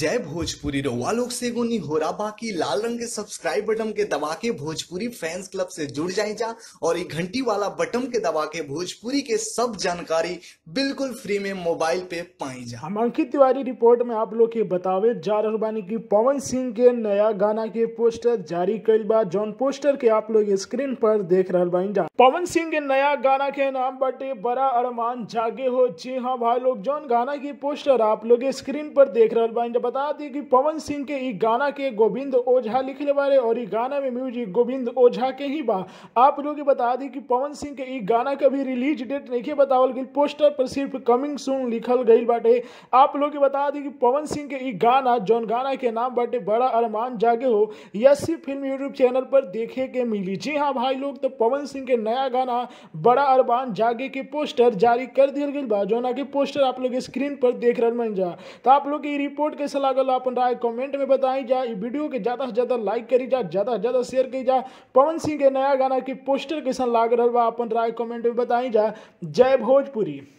जय भोजपुरी रो से गुनी हो रहा बाकी लाल रंग के सब्सक्राइब बटन के दबा के भोजपुरी फैंस क्लब से जुड़ जाए जा और एक घंटी वाला बटन के दबा के भोजपुरी के सब जानकारी बिल्कुल फ्री में मोबाइल पे पाई जा हम अंकित तिवारी रिपोर्ट में आप लोग के बतावे जा रहा बानी की पवन सिंह के नया गाना के पोस्टर जारी कल बा जौन पोस्टर के आप लोग स्क्रीन पर देख रहा बानी जा पवन सिंह के नया गाना के नाम बटे बड़ा अरमान जागे हो जी हाँ भाई लोग जोन गाना की पोस्टर आप लोग स्क्रीन पर देख रहा बानी बता दी कि पवन सिंह के ई गाना के गोविंद ओझा लिखले बारे और ई गाना में म्यूजिक गोविंद ओझा के ही बा आप लोग ये बता दी कि पवन सिंह के ई गाना का भी रिलीज डेट नहीं बतावल गई पोस्टर पर सिर्फ कमिंग सून लिखल गई बाटे आप लोग ये बता दी कि पवन सिंह के ई गाना जौन गाना के नाम बाटे बड़ा अरमान जागे हो यसी फिल्म यूट्यूब चैनल पर देखे के मिली जी हाँ भाई लोग तो पवन सिंह के नया गाना बड़ा अरमान जागे के पोस्टर जारी कर दिया गई बा जौना के पोस्टर आप लोग स्क्रीन पर देख रहे मन जा तो आप लोग की रिपोर्ट के कैसा लागल अपन राय कमेंट में बताई जा वीडियो के ज़्यादा से ज़्यादा लाइक करी जा ज़्यादा से ज़्यादा शेयर करी जा पवन सिंह के नया गाना की पोस्टर कैसा लाग रहा अपन राय कमेंट में बताई जा जय भोजपुरी